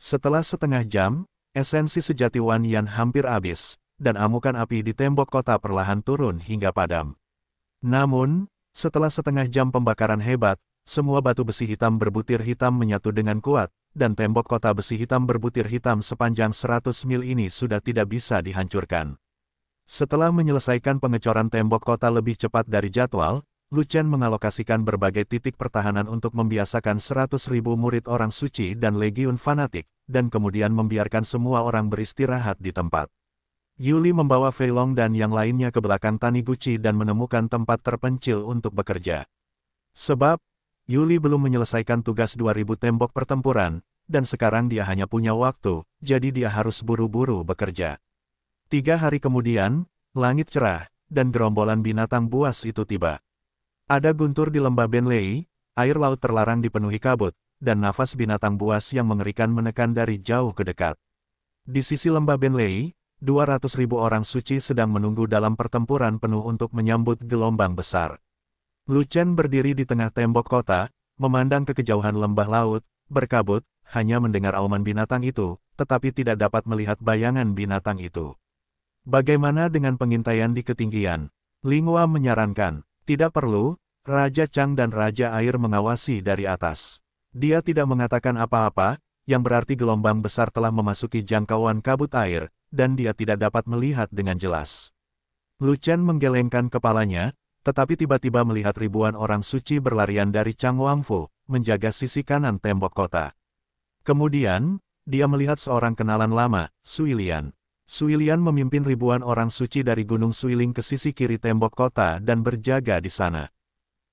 Setelah setengah jam, esensi sejati Wan Yan hampir habis, dan amukan api di tembok kota perlahan turun hingga padam. Namun, setelah setengah jam pembakaran hebat, semua batu besi hitam berbutir hitam menyatu dengan kuat, dan tembok kota besi hitam berbutir hitam sepanjang 100 mil ini sudah tidak bisa dihancurkan. Setelah menyelesaikan pengecoran tembok kota lebih cepat dari jadwal, Chen mengalokasikan berbagai titik pertahanan untuk membiasakan ribu murid orang suci dan legiun fanatik, dan kemudian membiarkan semua orang beristirahat di tempat. Yuli membawa Fei Long dan yang lainnya ke belakang Taniguchi dan menemukan tempat terpencil untuk bekerja. Sebab, Yuli belum menyelesaikan tugas 2000 tembok pertempuran, dan sekarang dia hanya punya waktu, jadi dia harus buru-buru bekerja. Tiga hari kemudian, langit cerah, dan gerombolan binatang buas itu tiba. Ada guntur di lembah Benlei, air laut terlarang dipenuhi kabut, dan nafas binatang buas yang mengerikan menekan dari jauh ke dekat. Di sisi lembah Benlei, 200 ribu orang suci sedang menunggu dalam pertempuran penuh untuk menyambut gelombang besar. Luchen berdiri di tengah tembok kota, memandang ke kejauhan lembah laut, berkabut, hanya mendengar auman binatang itu, tetapi tidak dapat melihat bayangan binatang itu. Bagaimana dengan pengintaian di ketinggian? Lingua menyarankan, tidak perlu, Raja Chang dan Raja Air mengawasi dari atas. Dia tidak mengatakan apa-apa, yang berarti gelombang besar telah memasuki jangkauan kabut air, dan dia tidak dapat melihat dengan jelas. Luchen menggelengkan kepalanya, tetapi tiba-tiba melihat ribuan orang suci berlarian dari Chang Wangfu, menjaga sisi kanan tembok kota. Kemudian, dia melihat seorang kenalan lama, Suilian. Suilian memimpin ribuan orang suci dari Gunung Suiling ke sisi kiri tembok kota dan berjaga di sana.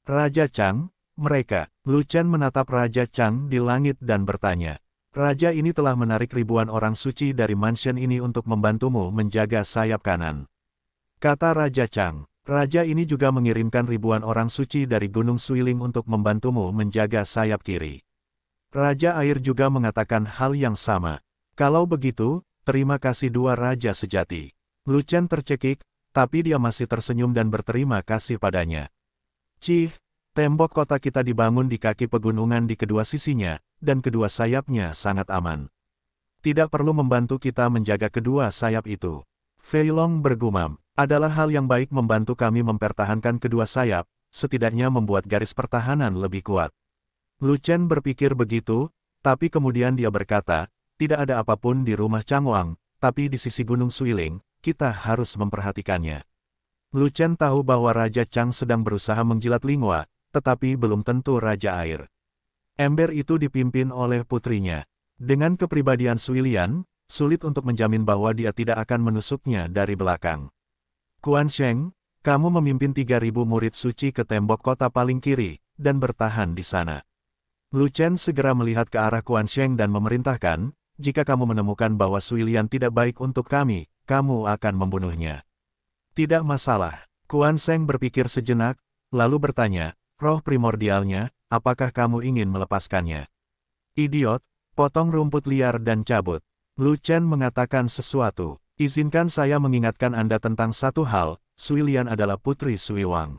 Raja Chang, mereka, Lu Chen menatap Raja Chang di langit dan bertanya, Raja ini telah menarik ribuan orang suci dari mansion ini untuk membantumu menjaga sayap kanan. Kata Raja Chang, Raja ini juga mengirimkan ribuan orang suci dari Gunung Suiling untuk membantumu menjaga sayap kiri. Raja Air juga mengatakan hal yang sama. Kalau begitu, terima kasih dua raja sejati. Lucen tercekik, tapi dia masih tersenyum dan berterima kasih padanya. Cih, tembok kota kita dibangun di kaki pegunungan di kedua sisinya, dan kedua sayapnya sangat aman. Tidak perlu membantu kita menjaga kedua sayap itu. Feilong bergumam. Adalah hal yang baik membantu kami mempertahankan kedua sayap, setidaknya membuat garis pertahanan lebih kuat. Lu Chen berpikir begitu, tapi kemudian dia berkata, tidak ada apapun di rumah Changwang, tapi di sisi Gunung Suiling, kita harus memperhatikannya. Lu Chen tahu bahwa Raja Chang sedang berusaha menjilat Lingwa, tetapi belum tentu Raja Air. Ember itu dipimpin oleh putrinya. Dengan kepribadian Suilian, sulit untuk menjamin bahwa dia tidak akan menusuknya dari belakang. Kuan Sheng, kamu memimpin 3.000 murid suci ke tembok kota paling kiri, dan bertahan di sana. Lu Chen segera melihat ke arah Kuan Sheng dan memerintahkan, jika kamu menemukan bahwa Suilian tidak baik untuk kami, kamu akan membunuhnya. Tidak masalah. Kuan Sheng berpikir sejenak, lalu bertanya, roh primordialnya, apakah kamu ingin melepaskannya? Idiot, potong rumput liar dan cabut. Lu Chen mengatakan sesuatu. Izinkan saya mengingatkan Anda tentang satu hal, Sui Lian adalah putri Sui Wang.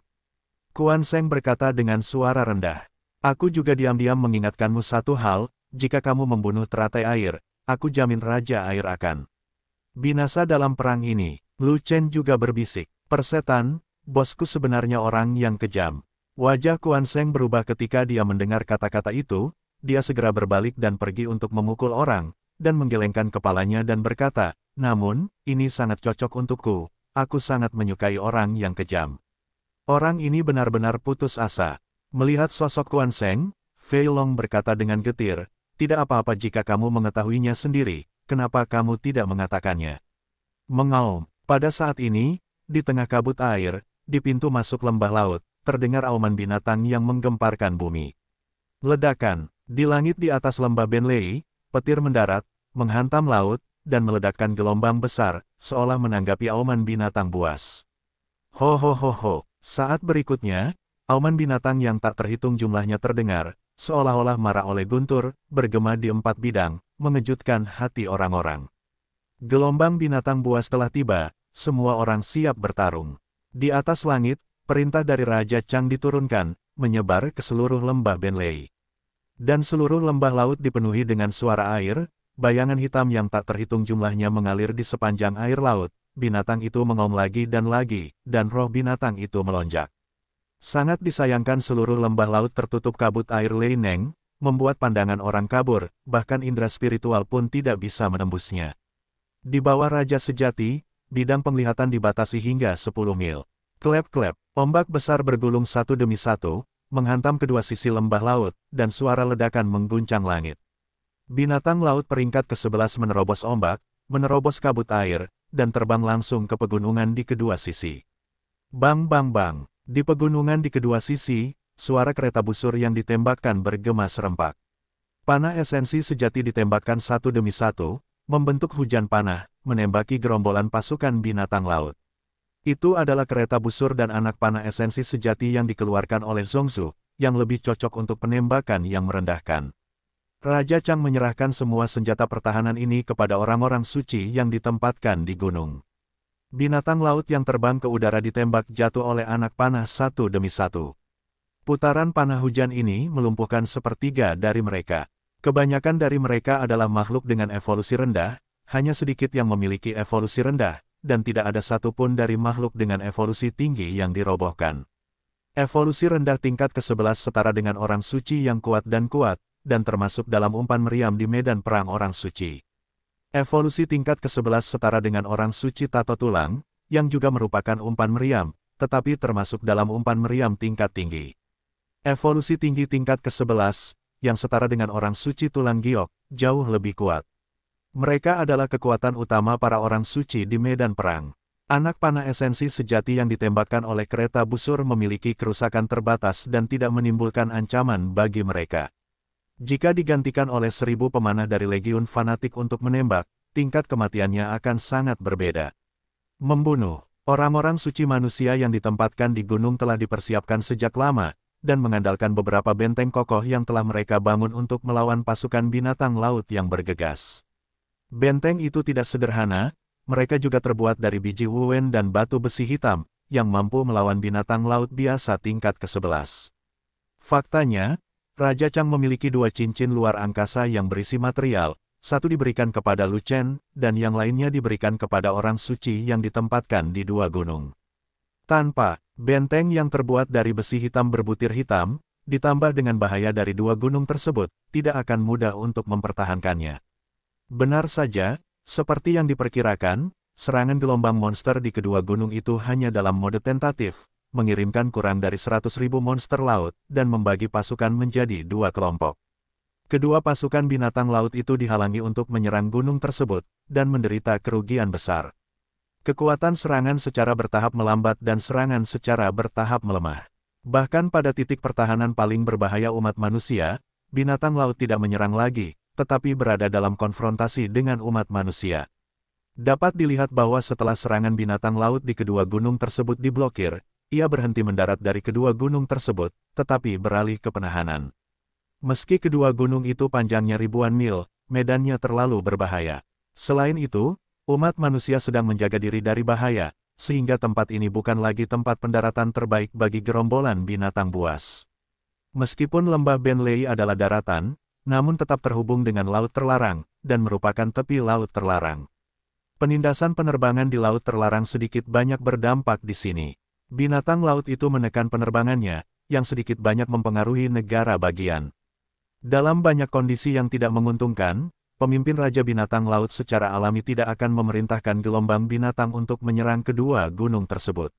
Kuan Seng berkata dengan suara rendah. Aku juga diam-diam mengingatkanmu satu hal, jika kamu membunuh teratai air, aku jamin Raja Air akan binasa dalam perang ini. Lu Chen juga berbisik. Persetan, bosku sebenarnya orang yang kejam. Wajah Kuan Seng berubah ketika dia mendengar kata-kata itu, dia segera berbalik dan pergi untuk memukul orang, dan menggelengkan kepalanya dan berkata, namun, ini sangat cocok untukku, aku sangat menyukai orang yang kejam. Orang ini benar-benar putus asa. Melihat sosok Kuan Seng, Fei Long berkata dengan getir, tidak apa-apa jika kamu mengetahuinya sendiri, kenapa kamu tidak mengatakannya. Mengaum, pada saat ini, di tengah kabut air, di pintu masuk lembah laut, terdengar auman binatang yang menggemparkan bumi. Ledakan, di langit di atas lembah Benlei, petir mendarat, menghantam laut, dan meledakkan gelombang besar, seolah menanggapi auman binatang buas. Ho ho ho ho, saat berikutnya, auman binatang yang tak terhitung jumlahnya terdengar, seolah-olah marah oleh guntur, bergema di empat bidang, mengejutkan hati orang-orang. Gelombang binatang buas telah tiba, semua orang siap bertarung. Di atas langit, perintah dari Raja Chang diturunkan, menyebar ke seluruh lembah Benlei. Dan seluruh lembah laut dipenuhi dengan suara air, Bayangan hitam yang tak terhitung jumlahnya mengalir di sepanjang air laut, binatang itu mengaum lagi dan lagi, dan roh binatang itu melonjak. Sangat disayangkan seluruh lembah laut tertutup kabut air Leineng, membuat pandangan orang kabur, bahkan indera spiritual pun tidak bisa menembusnya. Di bawah Raja Sejati, bidang penglihatan dibatasi hingga 10 mil. Klep-klep, ombak besar bergulung satu demi satu, menghantam kedua sisi lembah laut, dan suara ledakan mengguncang langit. Binatang laut peringkat ke-11 menerobos ombak, menerobos kabut air, dan terbang langsung ke pegunungan di kedua sisi. Bang bang bang, di pegunungan di kedua sisi, suara kereta busur yang ditembakkan bergema serempak. Panah esensi sejati ditembakkan satu demi satu, membentuk hujan panah, menembaki gerombolan pasukan binatang laut. Itu adalah kereta busur dan anak panah esensi sejati yang dikeluarkan oleh Zongzu, yang lebih cocok untuk penembakan yang merendahkan. Raja Chang menyerahkan semua senjata pertahanan ini kepada orang-orang suci yang ditempatkan di gunung. Binatang laut yang terbang ke udara ditembak jatuh oleh anak panah satu demi satu. Putaran panah hujan ini melumpuhkan sepertiga dari mereka. Kebanyakan dari mereka adalah makhluk dengan evolusi rendah, hanya sedikit yang memiliki evolusi rendah, dan tidak ada satupun dari makhluk dengan evolusi tinggi yang dirobohkan. Evolusi rendah tingkat ke-11 setara dengan orang suci yang kuat dan kuat, dan termasuk dalam umpan meriam di medan perang orang suci. Evolusi tingkat ke-11 setara dengan orang suci tato tulang, yang juga merupakan umpan meriam, tetapi termasuk dalam umpan meriam tingkat tinggi. Evolusi tinggi tingkat ke-11, yang setara dengan orang suci tulang giok, jauh lebih kuat. Mereka adalah kekuatan utama para orang suci di medan perang. Anak panah esensi sejati yang ditembakkan oleh kereta busur memiliki kerusakan terbatas dan tidak menimbulkan ancaman bagi mereka. Jika digantikan oleh seribu pemanah dari legiun fanatik untuk menembak, tingkat kematiannya akan sangat berbeda. Membunuh orang-orang suci manusia yang ditempatkan di gunung telah dipersiapkan sejak lama, dan mengandalkan beberapa benteng kokoh yang telah mereka bangun untuk melawan pasukan binatang laut yang bergegas. Benteng itu tidak sederhana, mereka juga terbuat dari biji Wuwen dan batu besi hitam, yang mampu melawan binatang laut biasa tingkat ke-11. Faktanya, Raja Chang memiliki dua cincin luar angkasa yang berisi material, satu diberikan kepada Lu Chen, dan yang lainnya diberikan kepada orang suci yang ditempatkan di dua gunung. Tanpa, benteng yang terbuat dari besi hitam berbutir hitam, ditambah dengan bahaya dari dua gunung tersebut, tidak akan mudah untuk mempertahankannya. Benar saja, seperti yang diperkirakan, serangan gelombang monster di kedua gunung itu hanya dalam mode tentatif, mengirimkan kurang dari 100.000 monster laut, dan membagi pasukan menjadi dua kelompok. Kedua pasukan binatang laut itu dihalangi untuk menyerang gunung tersebut, dan menderita kerugian besar. Kekuatan serangan secara bertahap melambat dan serangan secara bertahap melemah. Bahkan pada titik pertahanan paling berbahaya umat manusia, binatang laut tidak menyerang lagi, tetapi berada dalam konfrontasi dengan umat manusia. Dapat dilihat bahwa setelah serangan binatang laut di kedua gunung tersebut diblokir, ia berhenti mendarat dari kedua gunung tersebut, tetapi beralih ke penahanan. Meski kedua gunung itu panjangnya ribuan mil, medannya terlalu berbahaya. Selain itu, umat manusia sedang menjaga diri dari bahaya, sehingga tempat ini bukan lagi tempat pendaratan terbaik bagi gerombolan binatang buas. Meskipun lembah Benlei adalah daratan, namun tetap terhubung dengan laut terlarang, dan merupakan tepi laut terlarang. Penindasan penerbangan di laut terlarang sedikit banyak berdampak di sini. Binatang laut itu menekan penerbangannya, yang sedikit banyak mempengaruhi negara bagian. Dalam banyak kondisi yang tidak menguntungkan, pemimpin Raja Binatang Laut secara alami tidak akan memerintahkan gelombang binatang untuk menyerang kedua gunung tersebut.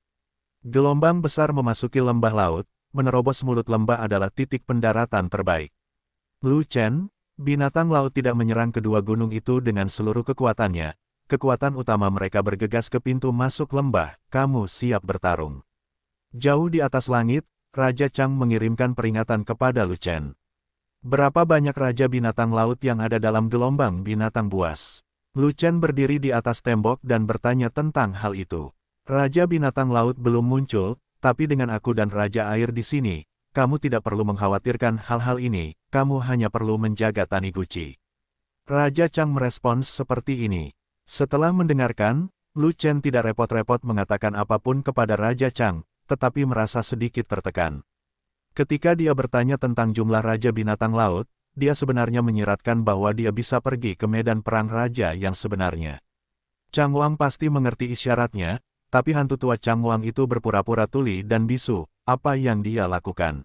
Gelombang besar memasuki lembah laut, menerobos mulut lembah adalah titik pendaratan terbaik. Lu Chen, binatang laut tidak menyerang kedua gunung itu dengan seluruh kekuatannya, kekuatan utama mereka bergegas ke pintu masuk lembah, kamu siap bertarung. Jauh di atas langit, Raja Chang mengirimkan peringatan kepada Lu Chen. Berapa banyak raja binatang laut yang ada dalam gelombang binatang buas? Lu Chen berdiri di atas tembok dan bertanya tentang hal itu. Raja binatang laut belum muncul, tapi dengan aku dan raja air di sini, kamu tidak perlu mengkhawatirkan hal-hal ini, kamu hanya perlu menjaga Taniguchi. Raja Chang merespons seperti ini. Setelah mendengarkan, Lu Chen tidak repot-repot mengatakan apapun kepada Raja Chang, tetapi merasa sedikit tertekan. Ketika dia bertanya tentang jumlah Raja Binatang Laut, dia sebenarnya menyiratkan bahwa dia bisa pergi ke medan perang Raja yang sebenarnya. Chang Wang pasti mengerti isyaratnya, tapi hantu tua Chang Wang itu berpura-pura tuli dan bisu, apa yang dia lakukan.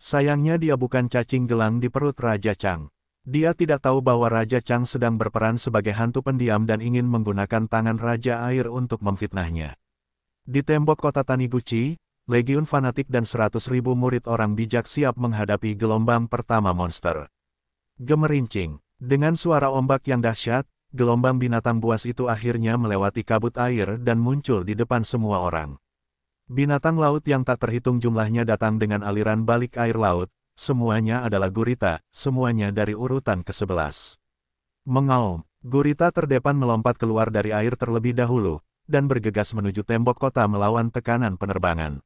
Sayangnya dia bukan cacing gelang di perut Raja Chang. Dia tidak tahu bahwa Raja Chang sedang berperan sebagai hantu pendiam dan ingin menggunakan tangan Raja Air untuk memfitnahnya. Di tembok kota Taniguchi, legiun fanatik dan seratus ribu murid orang bijak siap menghadapi gelombang pertama monster. Gemerincing, dengan suara ombak yang dahsyat, gelombang binatang buas itu akhirnya melewati kabut air dan muncul di depan semua orang. Binatang laut yang tak terhitung jumlahnya datang dengan aliran balik air laut, Semuanya adalah gurita, semuanya dari urutan ke-11. Mengaum, gurita terdepan melompat keluar dari air terlebih dahulu, dan bergegas menuju tembok kota melawan tekanan penerbangan.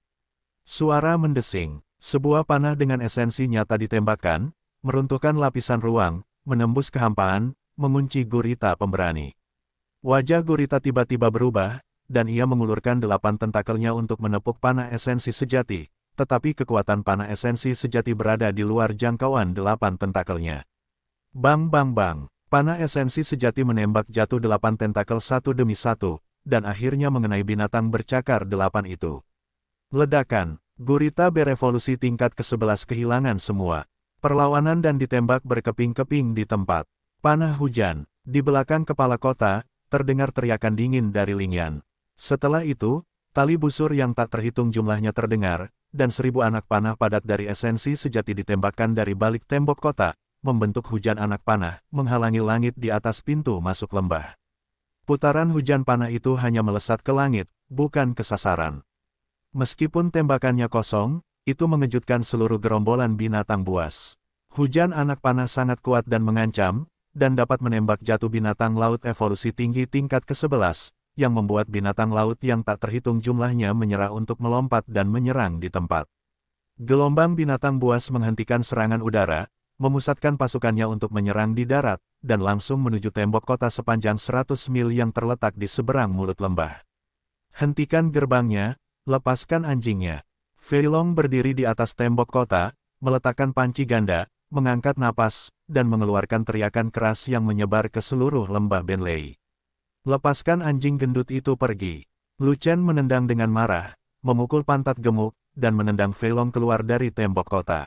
Suara mendesing, sebuah panah dengan esensi nyata ditembakkan, meruntuhkan lapisan ruang, menembus kehampaan, mengunci gurita pemberani. Wajah gurita tiba-tiba berubah, dan ia mengulurkan delapan tentakelnya untuk menepuk panah esensi sejati, tetapi kekuatan panah esensi sejati berada di luar jangkauan delapan tentakelnya. Bang bang bang, panah esensi sejati menembak jatuh delapan tentakel satu demi satu, dan akhirnya mengenai binatang bercakar delapan itu. Ledakan, gurita berevolusi tingkat ke-11 kehilangan semua. Perlawanan dan ditembak berkeping-keping di tempat. Panah hujan, di belakang kepala kota, terdengar teriakan dingin dari Lingyan. Setelah itu, tali busur yang tak terhitung jumlahnya terdengar, dan seribu anak panah padat dari esensi sejati ditembakkan dari balik tembok kota, membentuk hujan anak panah, menghalangi langit di atas pintu masuk lembah. Putaran hujan panah itu hanya melesat ke langit, bukan ke sasaran. Meskipun tembakannya kosong, itu mengejutkan seluruh gerombolan binatang buas. Hujan anak panah sangat kuat dan mengancam, dan dapat menembak jatuh binatang laut evolusi tinggi tingkat ke-11, yang membuat binatang laut yang tak terhitung jumlahnya menyerah untuk melompat dan menyerang di tempat. Gelombang binatang buas menghentikan serangan udara, memusatkan pasukannya untuk menyerang di darat, dan langsung menuju tembok kota sepanjang 100 mil yang terletak di seberang mulut lembah. Hentikan gerbangnya, lepaskan anjingnya. Feilong berdiri di atas tembok kota, meletakkan panci ganda, mengangkat napas, dan mengeluarkan teriakan keras yang menyebar ke seluruh lembah Benlei. Lepaskan anjing gendut itu pergi. Lu Chen menendang dengan marah, memukul pantat gemuk, dan menendang Long keluar dari tembok kota.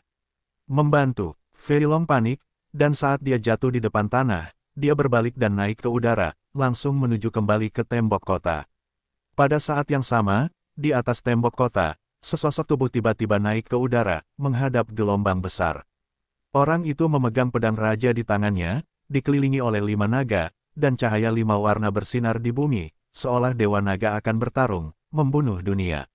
Membantu, Long panik, dan saat dia jatuh di depan tanah, dia berbalik dan naik ke udara, langsung menuju kembali ke tembok kota. Pada saat yang sama, di atas tembok kota, sesosok tubuh tiba-tiba naik ke udara, menghadap gelombang besar. Orang itu memegang pedang raja di tangannya, dikelilingi oleh lima naga, dan cahaya lima warna bersinar di bumi, seolah Dewa Naga akan bertarung, membunuh dunia.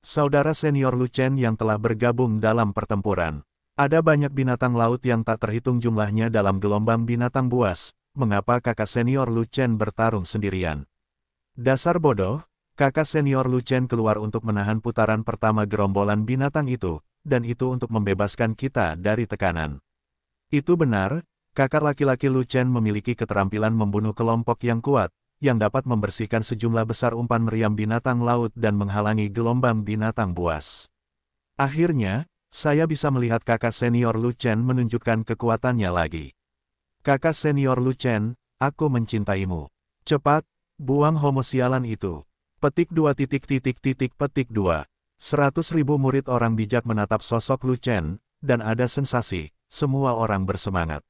Saudara senior Lu Chen yang telah bergabung dalam pertempuran. Ada banyak binatang laut yang tak terhitung jumlahnya dalam gelombang binatang buas, mengapa kakak senior Lu Chen bertarung sendirian. Dasar bodoh, kakak senior Lu Chen keluar untuk menahan putaran pertama gerombolan binatang itu, dan itu untuk membebaskan kita dari tekanan. Itu benar, Kakak laki-laki Lu Chen memiliki keterampilan membunuh kelompok yang kuat, yang dapat membersihkan sejumlah besar umpan meriam binatang laut dan menghalangi gelombang binatang buas. Akhirnya, saya bisa melihat kakak senior Lu Chen menunjukkan kekuatannya lagi. Kakak senior Lu Chen, aku mencintaimu. Cepat, buang homo sialan itu. Petik dua titik titik titik petik dua. Seratus ribu murid orang bijak menatap sosok Lu Chen, dan ada sensasi, semua orang bersemangat.